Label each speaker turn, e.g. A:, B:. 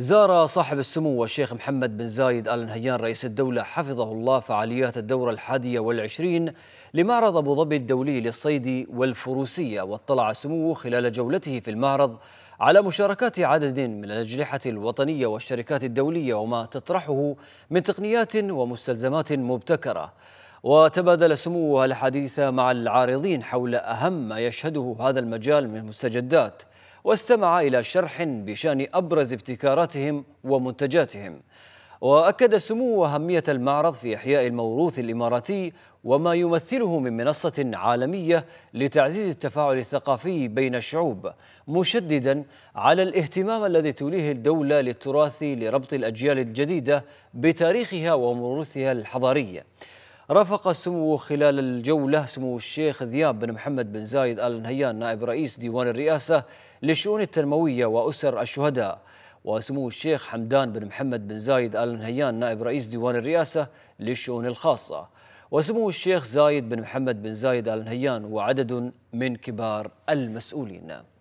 A: زار صاحب السمو الشيخ محمد بن زايد آل نهيان رئيس الدولة حفظه الله فعاليات الدورة الحادية والعشرين لمعرض أبو ظبي الدولي للصيد والفروسية واطلع سموه خلال جولته في المعرض على مشاركات عدد من الأجنحة الوطنية والشركات الدولية وما تطرحه من تقنيات ومستلزمات مبتكرة وتبادل سموه الحديث مع العارضين حول أهم ما يشهده هذا المجال من مستجدات واستمع إلى شرح بشأن أبرز ابتكاراتهم ومنتجاتهم وأكد سمو أهمية المعرض في إحياء الموروث الإماراتي وما يمثله من منصة عالمية لتعزيز التفاعل الثقافي بين الشعوب مشددا على الاهتمام الذي توليه الدولة للتراث لربط الأجيال الجديدة بتاريخها وموروثها الحضاري رافق سمو خلال الجولة سمو الشيخ ذياب بن محمد بن زايد آل نهيان نائب رئيس ديوان الرئاسة للشؤون التنموية وأسر الشهداء وسمو الشيخ حمدان بن محمد بن زايد آل نهيان نائب رئيس ديوان الرئاسة للشؤون الخاصة وسمو الشيخ زايد بن محمد بن زايد آل نهيان وعدد من كبار المسؤولين